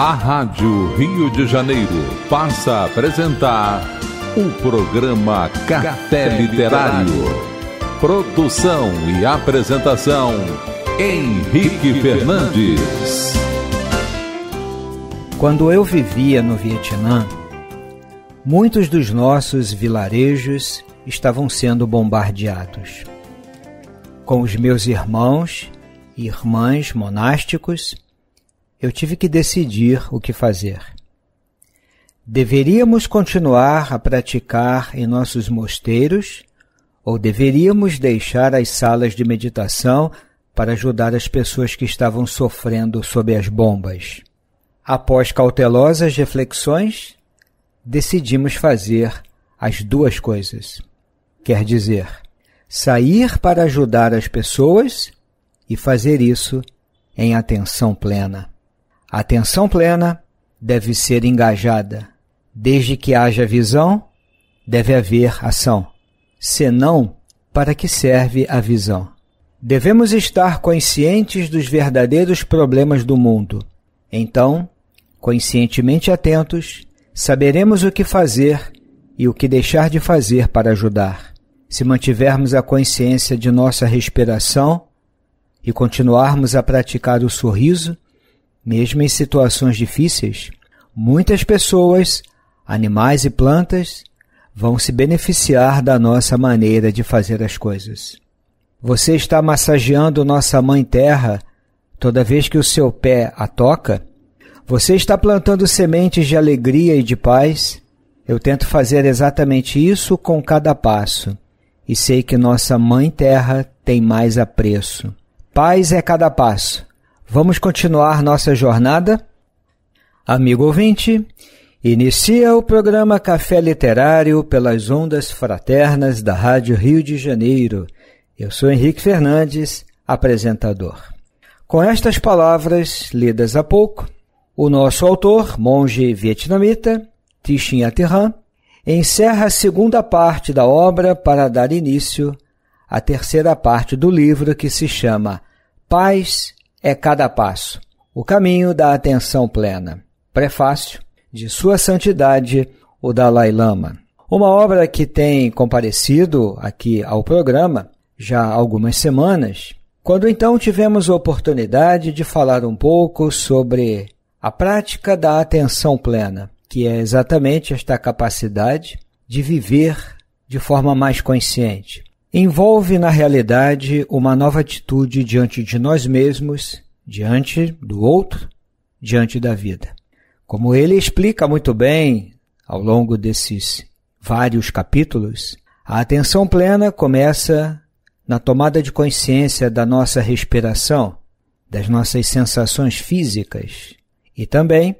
A Rádio Rio de Janeiro passa a apresentar o programa Café Literário. Produção e apresentação Henrique Fernandes. Quando eu vivia no Vietnã, muitos dos nossos vilarejos estavam sendo bombardeados. Com os meus irmãos e irmãs monásticos, eu tive que decidir o que fazer. Deveríamos continuar a praticar em nossos mosteiros ou deveríamos deixar as salas de meditação para ajudar as pessoas que estavam sofrendo sob as bombas? Após cautelosas reflexões, decidimos fazer as duas coisas. Quer dizer, sair para ajudar as pessoas e fazer isso em atenção plena. A atenção plena deve ser engajada. Desde que haja visão, deve haver ação. Senão, para que serve a visão? Devemos estar conscientes dos verdadeiros problemas do mundo. Então, conscientemente atentos, saberemos o que fazer e o que deixar de fazer para ajudar. Se mantivermos a consciência de nossa respiração e continuarmos a praticar o sorriso, mesmo em situações difíceis, muitas pessoas, animais e plantas vão se beneficiar da nossa maneira de fazer as coisas. Você está massageando nossa mãe terra toda vez que o seu pé a toca? Você está plantando sementes de alegria e de paz? Eu tento fazer exatamente isso com cada passo e sei que nossa mãe terra tem mais apreço. Paz é cada passo, Vamos continuar nossa jornada? Amigo ouvinte, inicia o programa Café Literário pelas ondas fraternas da Rádio Rio de Janeiro. Eu sou Henrique Fernandes, apresentador. Com estas palavras, lidas há pouco, o nosso autor, monge vietnamita, Thich Nhat encerra a segunda parte da obra para dar início à terceira parte do livro que se chama Paz é cada passo. O caminho da atenção plena. Prefácio de Sua Santidade, o Dalai Lama. Uma obra que tem comparecido aqui ao programa já há algumas semanas, quando então tivemos a oportunidade de falar um pouco sobre a prática da atenção plena, que é exatamente esta capacidade de viver de forma mais consciente, envolve na realidade uma nova atitude diante de nós mesmos, diante do outro, diante da vida. Como ele explica muito bem ao longo desses vários capítulos, a atenção plena começa na tomada de consciência da nossa respiração, das nossas sensações físicas e também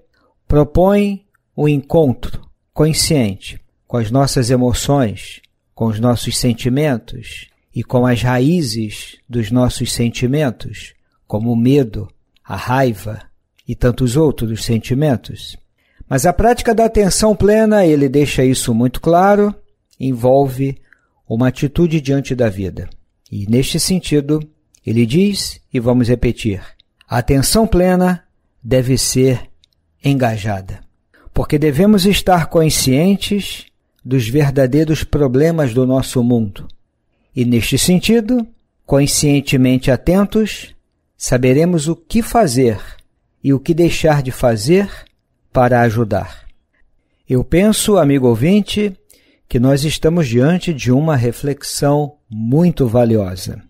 propõe o um encontro consciente com as nossas emoções, com os nossos sentimentos e com as raízes dos nossos sentimentos, como o medo, a raiva e tantos outros sentimentos. Mas a prática da atenção plena, ele deixa isso muito claro, envolve uma atitude diante da vida. E neste sentido, ele diz, e vamos repetir: a atenção plena deve ser engajada, porque devemos estar conscientes dos verdadeiros problemas do nosso mundo. E, neste sentido, conscientemente atentos, saberemos o que fazer e o que deixar de fazer para ajudar. Eu penso, amigo ouvinte, que nós estamos diante de uma reflexão muito valiosa,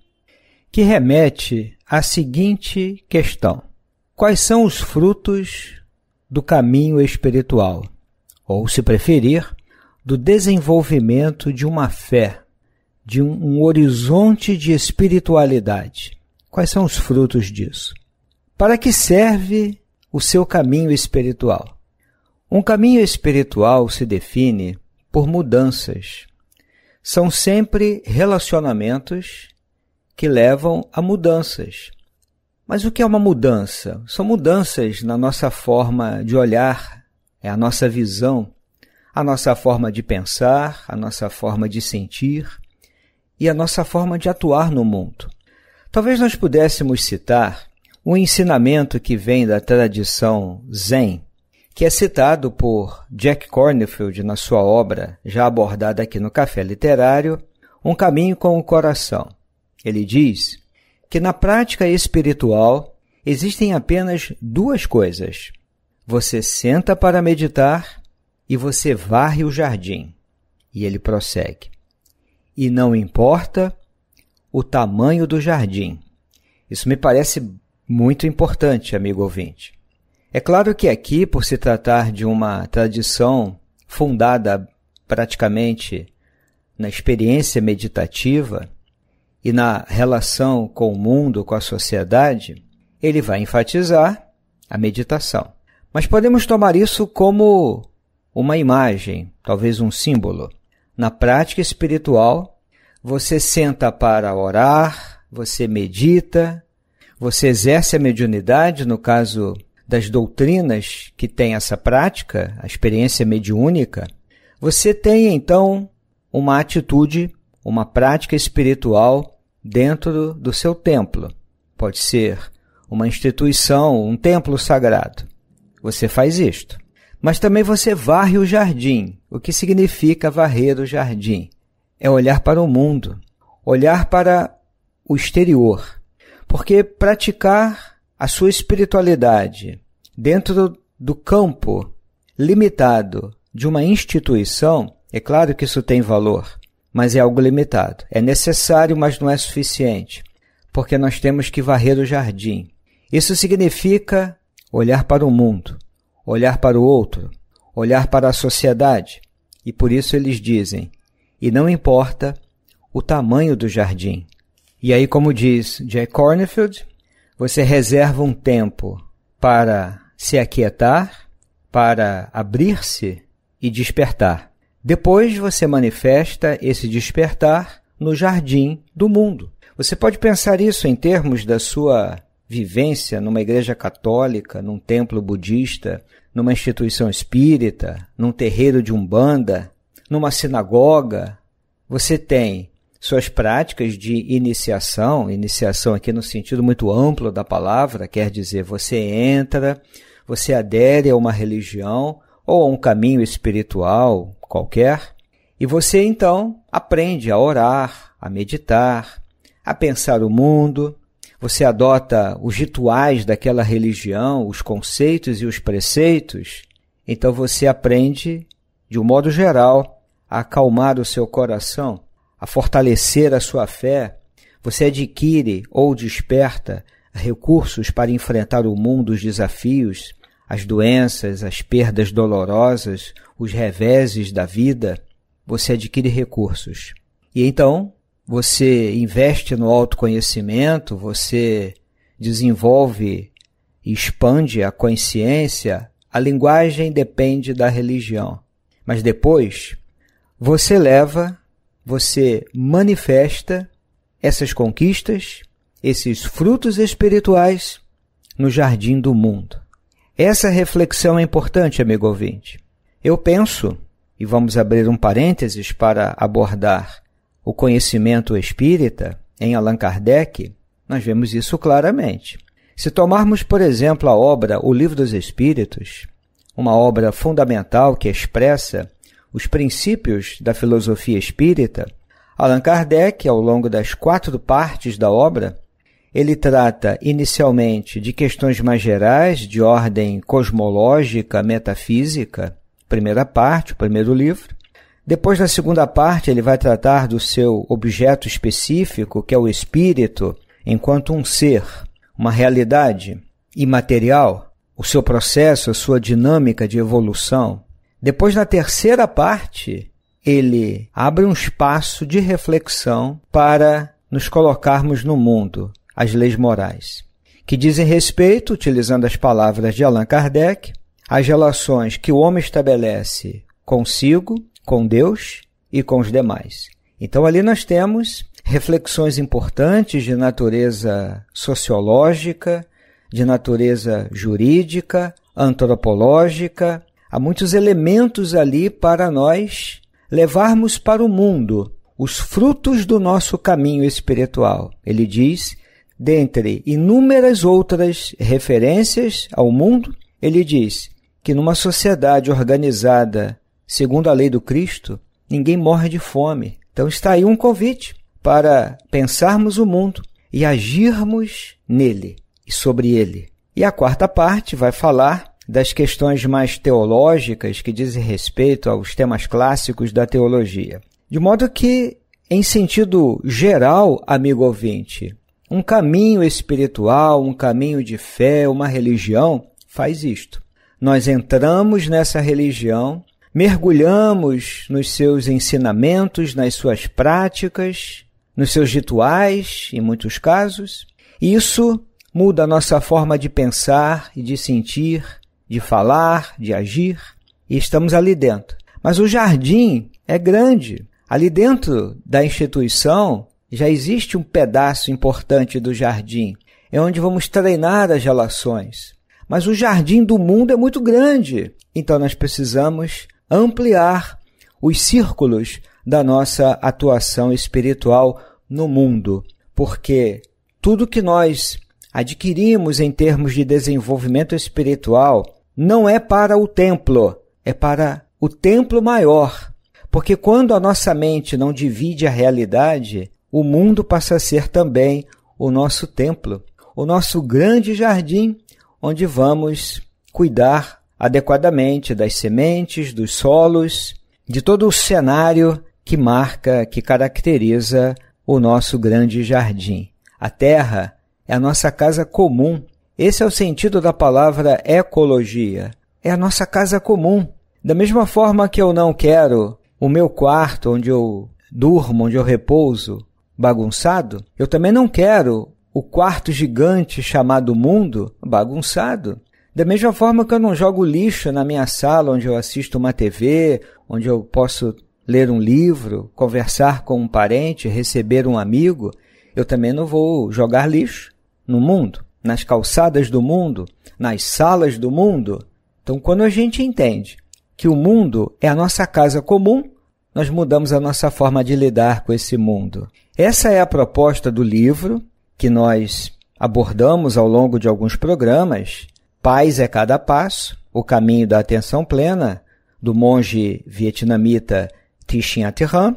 que remete à seguinte questão: Quais são os frutos do caminho espiritual? Ou, se preferir, do desenvolvimento de uma fé, de um, um horizonte de espiritualidade. Quais são os frutos disso? Para que serve o seu caminho espiritual? Um caminho espiritual se define por mudanças. São sempre relacionamentos que levam a mudanças. Mas o que é uma mudança? São mudanças na nossa forma de olhar, é a nossa visão, a nossa forma de pensar, a nossa forma de sentir e a nossa forma de atuar no mundo. Talvez nós pudéssemos citar um ensinamento que vem da tradição Zen, que é citado por Jack Cornfield na sua obra, já abordada aqui no Café Literário, Um Caminho com o Coração. Ele diz que na prática espiritual existem apenas duas coisas. Você senta para meditar e você varre o jardim. E ele prossegue: E não importa o tamanho do jardim. Isso me parece muito importante, amigo ouvinte. É claro que aqui, por se tratar de uma tradição fundada praticamente na experiência meditativa e na relação com o mundo, com a sociedade, ele vai enfatizar a meditação. Mas podemos tomar isso como uma imagem, talvez um símbolo. Na prática espiritual, você senta para orar, você medita, você exerce a mediunidade, no caso das doutrinas que têm essa prática, a experiência mediúnica, você tem então uma atitude, uma prática espiritual dentro do seu templo. Pode ser uma instituição, um templo sagrado. Você faz isto. Mas também você varre o jardim. O que significa varrer o jardim? É olhar para o mundo, olhar para o exterior. Porque praticar a sua espiritualidade dentro do campo limitado de uma instituição, é claro que isso tem valor, mas é algo limitado. É necessário, mas não é suficiente, porque nós temos que varrer o jardim. Isso significa olhar para o mundo, olhar para o outro, olhar para a sociedade, e por isso eles dizem: e não importa o tamanho do jardim. E aí, como diz Jay Cornfield, você reserva um tempo para se aquietar, para abrir-se e despertar. Depois você manifesta esse despertar no jardim do mundo. Você pode pensar isso em termos da sua vivência numa igreja católica, num templo budista, numa instituição espírita, num terreiro de umbanda, numa sinagoga, você tem suas práticas de iniciação, iniciação aqui no sentido muito amplo da palavra, quer dizer, você entra, você adere a uma religião ou a um caminho espiritual qualquer, e você então aprende a orar, a meditar, a pensar o mundo, você adota os rituais daquela religião, os conceitos e os preceitos, então você aprende, de um modo geral, a acalmar o seu coração, a fortalecer a sua fé. Você adquire ou desperta recursos para enfrentar o mundo, os desafios, as doenças, as perdas dolorosas, os reveses da vida. Você adquire recursos. E então você investe no autoconhecimento, você desenvolve e expande a consciência, a linguagem depende da religião. Mas depois, você leva, você manifesta essas conquistas, esses frutos espirituais no jardim do mundo. Essa reflexão é importante, amigo ouvinte. Eu penso, e vamos abrir um parênteses para abordar o conhecimento espírita, em Allan Kardec, nós vemos isso claramente. Se tomarmos, por exemplo, a obra O Livro dos Espíritos, uma obra fundamental que expressa os princípios da filosofia espírita, Allan Kardec, ao longo das quatro partes da obra, ele trata inicialmente de questões mais gerais, de ordem cosmológica, metafísica, primeira parte, o primeiro livro. Depois, na segunda parte, ele vai tratar do seu objeto específico, que é o espírito, enquanto um ser, uma realidade imaterial, o seu processo, a sua dinâmica de evolução. Depois, na terceira parte, ele abre um espaço de reflexão para nos colocarmos no mundo, as leis morais, que dizem respeito, utilizando as palavras de Allan Kardec, às relações que o homem estabelece consigo, com Deus e com os demais. Então ali nós temos reflexões importantes de natureza sociológica, de natureza jurídica, antropológica. Há muitos elementos ali para nós levarmos para o mundo os frutos do nosso caminho espiritual. Ele diz, dentre inúmeras outras referências ao mundo, ele diz que numa sociedade organizada Segundo a lei do Cristo, ninguém morre de fome. Então está aí um convite para pensarmos o mundo e agirmos nele e sobre ele. E a quarta parte vai falar das questões mais teológicas que dizem respeito aos temas clássicos da teologia. De modo que, em sentido geral, amigo ouvinte, um caminho espiritual, um caminho de fé, uma religião faz isto. Nós entramos nessa religião mergulhamos nos seus ensinamentos, nas suas práticas, nos seus rituais, em muitos casos. isso muda a nossa forma de pensar e de sentir, de falar, de agir, e estamos ali dentro. Mas o jardim é grande. Ali dentro da instituição já existe um pedaço importante do jardim. É onde vamos treinar as relações. Mas o jardim do mundo é muito grande. Então nós precisamos ampliar os círculos da nossa atuação espiritual no mundo, porque tudo que nós adquirimos em termos de desenvolvimento espiritual não é para o templo, é para o templo maior. Porque quando a nossa mente não divide a realidade, o mundo passa a ser também o nosso templo, o nosso grande jardim, onde vamos cuidar adequadamente das sementes, dos solos, de todo o cenário que marca, que caracteriza o nosso grande jardim. A terra é a nossa casa comum. Esse é o sentido da palavra ecologia. É a nossa casa comum. Da mesma forma que eu não quero o meu quarto onde eu durmo, onde eu repouso, bagunçado, eu também não quero o quarto gigante chamado mundo bagunçado. Da mesma forma que eu não jogo lixo na minha sala, onde eu assisto uma TV, onde eu posso ler um livro, conversar com um parente, receber um amigo, eu também não vou jogar lixo no mundo, nas calçadas do mundo, nas salas do mundo. Então, quando a gente entende que o mundo é a nossa casa comum, nós mudamos a nossa forma de lidar com esse mundo. Essa é a proposta do livro que nós abordamos ao longo de alguns programas, Paz é cada passo, o caminho da atenção plena, do monge vietnamita Thich Nhat Hanh,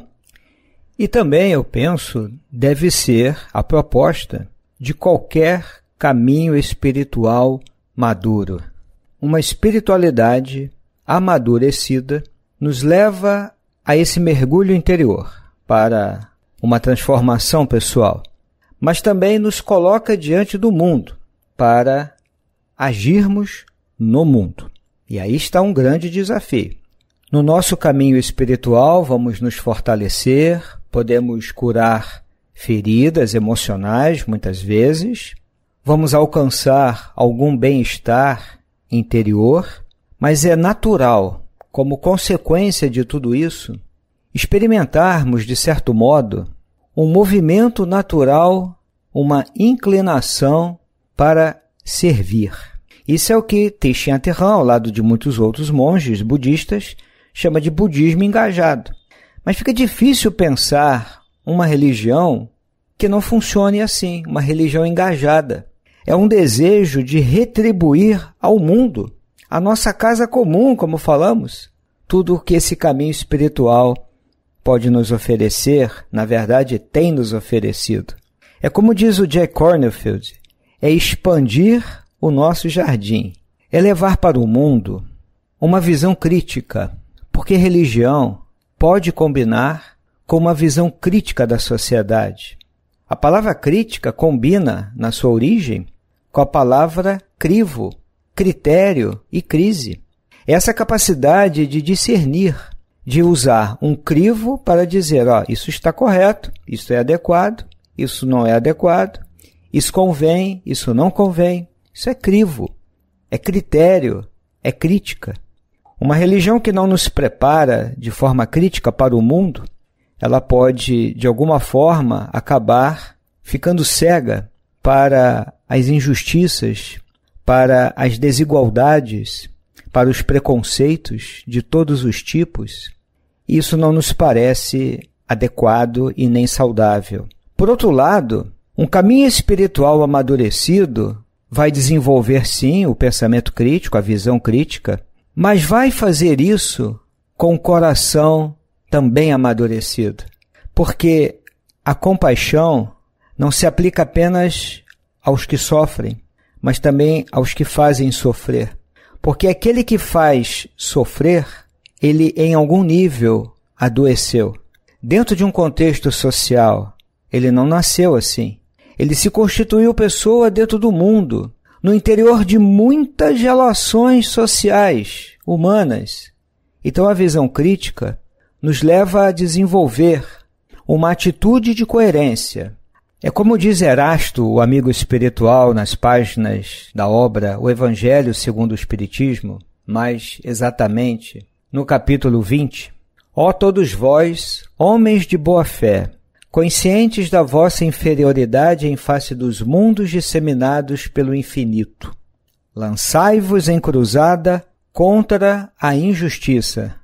e também, eu penso, deve ser a proposta de qualquer caminho espiritual maduro. Uma espiritualidade amadurecida nos leva a esse mergulho interior para uma transformação pessoal, mas também nos coloca diante do mundo para agirmos no mundo. E aí está um grande desafio. No nosso caminho espiritual, vamos nos fortalecer, podemos curar feridas emocionais, muitas vezes, vamos alcançar algum bem-estar interior, mas é natural, como consequência de tudo isso, experimentarmos, de certo modo, um movimento natural, uma inclinação para servir. Isso é o que Teixin Terran, ao lado de muitos outros monges budistas, chama de budismo engajado. Mas fica difícil pensar uma religião que não funcione assim, uma religião engajada. É um desejo de retribuir ao mundo, a nossa casa comum, como falamos, tudo o que esse caminho espiritual pode nos oferecer, na verdade, tem nos oferecido. É como diz o Jack Cornfield, é expandir o nosso jardim, é levar para o mundo uma visão crítica, porque religião pode combinar com uma visão crítica da sociedade. A palavra crítica combina, na sua origem, com a palavra crivo, critério e crise. Essa capacidade de discernir, de usar um crivo para dizer, ó, oh, isso está correto, isso é adequado, isso não é adequado, isso convém, isso não convém. Isso é crivo, é critério, é crítica. Uma religião que não nos prepara de forma crítica para o mundo, ela pode, de alguma forma, acabar ficando cega para as injustiças, para as desigualdades, para os preconceitos de todos os tipos. Isso não nos parece adequado e nem saudável. Por outro lado, um caminho espiritual amadurecido vai desenvolver sim o pensamento crítico, a visão crítica, mas vai fazer isso com o coração também amadurecido. Porque a compaixão não se aplica apenas aos que sofrem, mas também aos que fazem sofrer. Porque aquele que faz sofrer, ele em algum nível adoeceu. Dentro de um contexto social, ele não nasceu assim. Ele se constituiu pessoa dentro do mundo, no interior de muitas relações sociais, humanas. Então a visão crítica nos leva a desenvolver uma atitude de coerência. É como diz Erasto, o amigo espiritual, nas páginas da obra O Evangelho segundo o Espiritismo, mais exatamente no capítulo 20: Ó todos vós, homens de boa fé, conscientes da vossa inferioridade em face dos mundos disseminados pelo infinito. Lançai-vos em cruzada contra a injustiça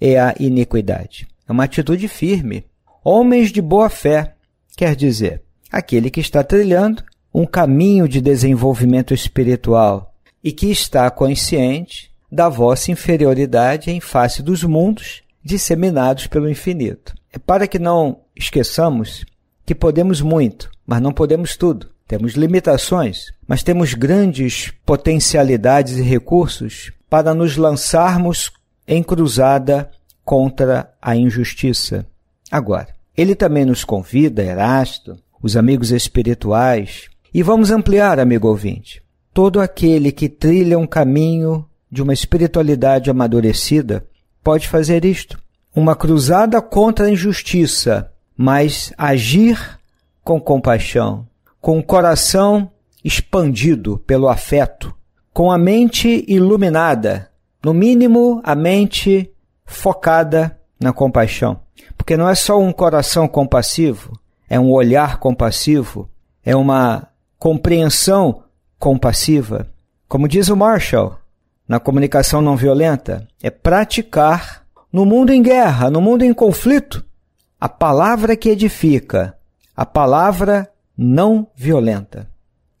e a iniquidade. É uma atitude firme. Homens de boa fé, quer dizer, aquele que está trilhando um caminho de desenvolvimento espiritual e que está consciente da vossa inferioridade em face dos mundos disseminados pelo infinito. É para que não esqueçamos que podemos muito, mas não podemos tudo. Temos limitações, mas temos grandes potencialidades e recursos para nos lançarmos em cruzada contra a injustiça. Agora, ele também nos convida, Erasto, os amigos espirituais, e vamos ampliar, amigo ouvinte. Todo aquele que trilha um caminho de uma espiritualidade amadurecida pode fazer isto uma cruzada contra a injustiça, mas agir com compaixão, com o coração expandido pelo afeto, com a mente iluminada, no mínimo a mente focada na compaixão. Porque não é só um coração compassivo, é um olhar compassivo, é uma compreensão compassiva. Como diz o Marshall, na comunicação não violenta, é praticar no mundo em guerra, no mundo em conflito, a palavra que edifica, a palavra não violenta.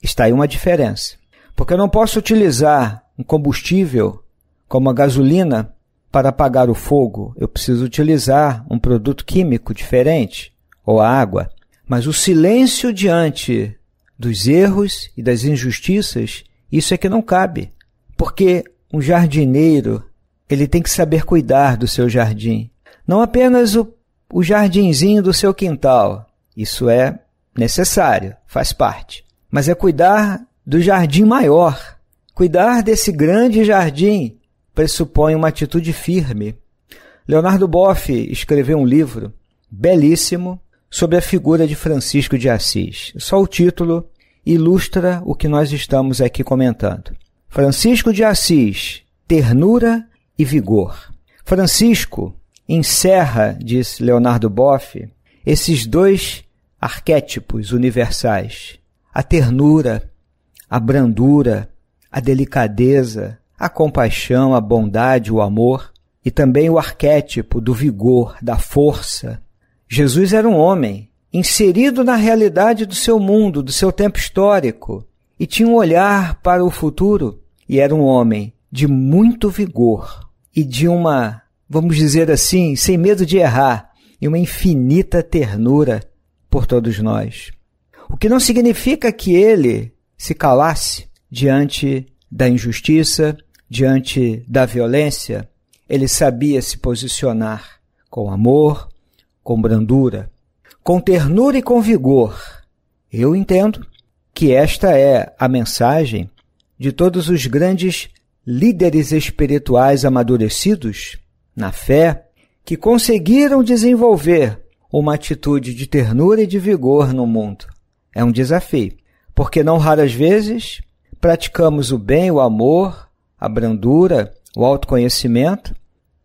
Está aí uma diferença. Porque eu não posso utilizar um combustível como a gasolina para apagar o fogo. Eu preciso utilizar um produto químico diferente, ou a água. Mas o silêncio diante dos erros e das injustiças, isso é que não cabe. Porque um jardineiro ele tem que saber cuidar do seu jardim. Não apenas o, o jardinzinho do seu quintal. Isso é necessário, faz parte. Mas é cuidar do jardim maior. Cuidar desse grande jardim pressupõe uma atitude firme. Leonardo Boff escreveu um livro belíssimo sobre a figura de Francisco de Assis. Só o título ilustra o que nós estamos aqui comentando. Francisco de Assis, ternura e vigor. Francisco encerra, diz Leonardo Boff, esses dois arquétipos universais: a ternura, a brandura, a delicadeza, a compaixão, a bondade, o amor e também o arquétipo do vigor, da força. Jesus era um homem inserido na realidade do seu mundo, do seu tempo histórico, e tinha um olhar para o futuro, e era um homem de muito vigor e de uma, vamos dizer assim, sem medo de errar, e uma infinita ternura por todos nós. O que não significa que ele se calasse diante da injustiça, diante da violência. Ele sabia se posicionar com amor, com brandura, com ternura e com vigor. Eu entendo que esta é a mensagem de todos os grandes líderes espirituais amadurecidos na fé que conseguiram desenvolver uma atitude de ternura e de vigor no mundo. É um desafio, porque não raras vezes praticamos o bem, o amor, a brandura, o autoconhecimento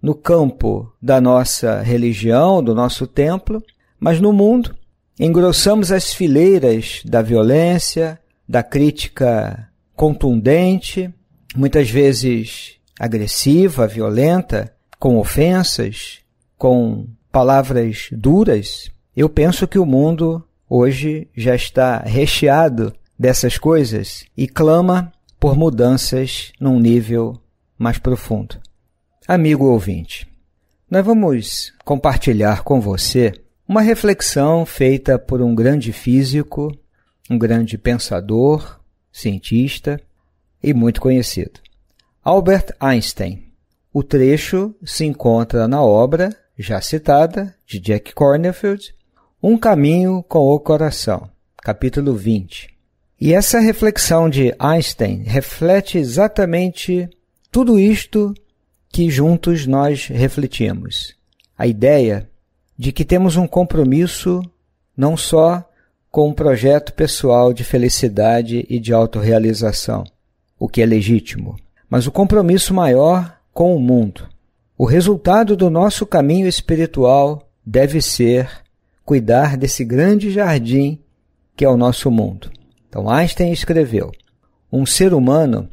no campo da nossa religião, do nosso templo, mas no mundo engrossamos as fileiras da violência, da crítica contundente, muitas vezes agressiva, violenta, com ofensas, com palavras duras, eu penso que o mundo hoje já está recheado dessas coisas e clama por mudanças num nível mais profundo. Amigo ouvinte, nós vamos compartilhar com você uma reflexão feita por um grande físico, um grande pensador, cientista, e muito conhecido. Albert Einstein. O trecho se encontra na obra, já citada, de Jack Cornfield, Um Caminho com o Coração, capítulo 20. E essa reflexão de Einstein reflete exatamente tudo isto que juntos nós refletimos. A ideia de que temos um compromisso não só com um projeto pessoal de felicidade e de autorrealização, o que é legítimo, mas o compromisso maior com o mundo. O resultado do nosso caminho espiritual deve ser cuidar desse grande jardim que é o nosso mundo. Então Einstein escreveu: Um ser humano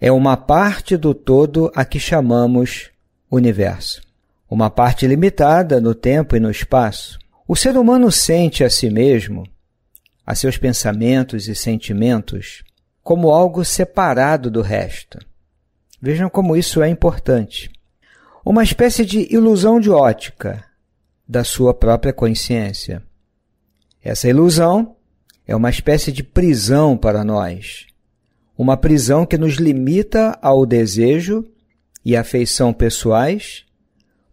é uma parte do todo a que chamamos universo, uma parte limitada no tempo e no espaço. O ser humano sente a si mesmo, a seus pensamentos e sentimentos, como algo separado do resto. Vejam como isso é importante. Uma espécie de ilusão de ótica da sua própria consciência. Essa ilusão é uma espécie de prisão para nós, uma prisão que nos limita ao desejo e afeição pessoais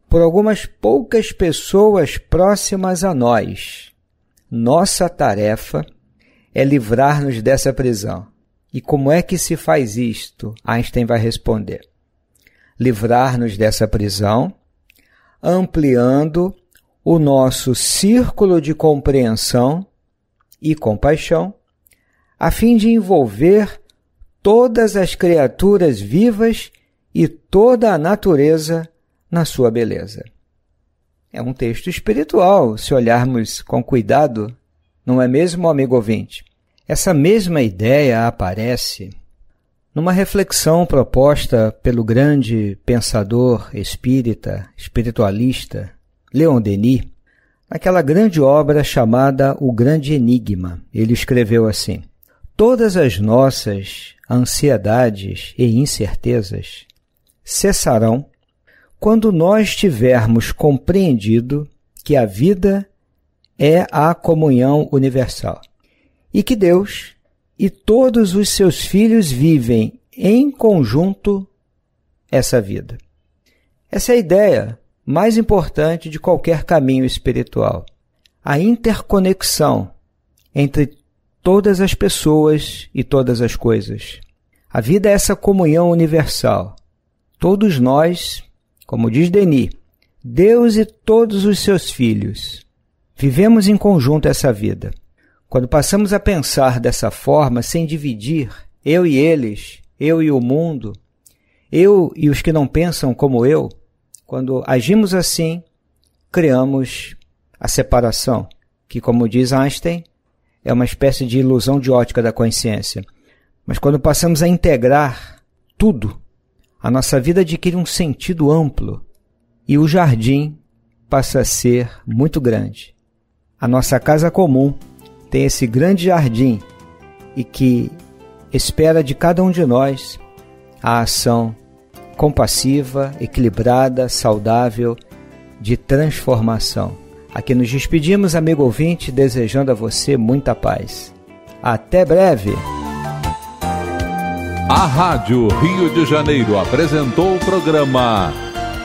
por algumas poucas pessoas próximas a nós. Nossa tarefa é livrar-nos dessa prisão. E como é que se faz isto? Einstein vai responder: livrar-nos dessa prisão, ampliando o nosso círculo de compreensão e compaixão, a fim de envolver todas as criaturas vivas e toda a natureza na sua beleza. É um texto espiritual, se olharmos com cuidado, não é mesmo, amigo ouvinte? Essa mesma ideia aparece numa reflexão proposta pelo grande pensador espírita, espiritualista, Leon Denis, naquela grande obra chamada O Grande Enigma. Ele escreveu assim: Todas as nossas ansiedades e incertezas cessarão quando nós tivermos compreendido que a vida é a comunhão universal e que Deus e todos os seus filhos vivem em conjunto essa vida. Essa é a ideia mais importante de qualquer caminho espiritual. A interconexão entre todas as pessoas e todas as coisas. A vida é essa comunhão universal. Todos nós, como diz Denis, Deus e todos os seus filhos, vivemos em conjunto essa vida. Quando passamos a pensar dessa forma, sem dividir eu e eles, eu e o mundo, eu e os que não pensam como eu, quando agimos assim, criamos a separação, que, como diz Einstein, é uma espécie de ilusão de ótica da consciência. Mas quando passamos a integrar tudo, a nossa vida adquire um sentido amplo e o jardim passa a ser muito grande. A nossa casa comum tem esse grande jardim e que espera de cada um de nós a ação compassiva, equilibrada, saudável de transformação. Aqui nos despedimos, amigo ouvinte, desejando a você muita paz. Até breve! A Rádio Rio de Janeiro apresentou o programa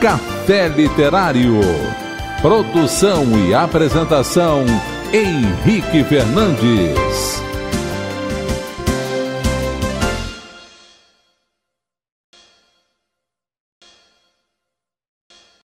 Café Literário. Produção e apresentação Henrique Fernandes.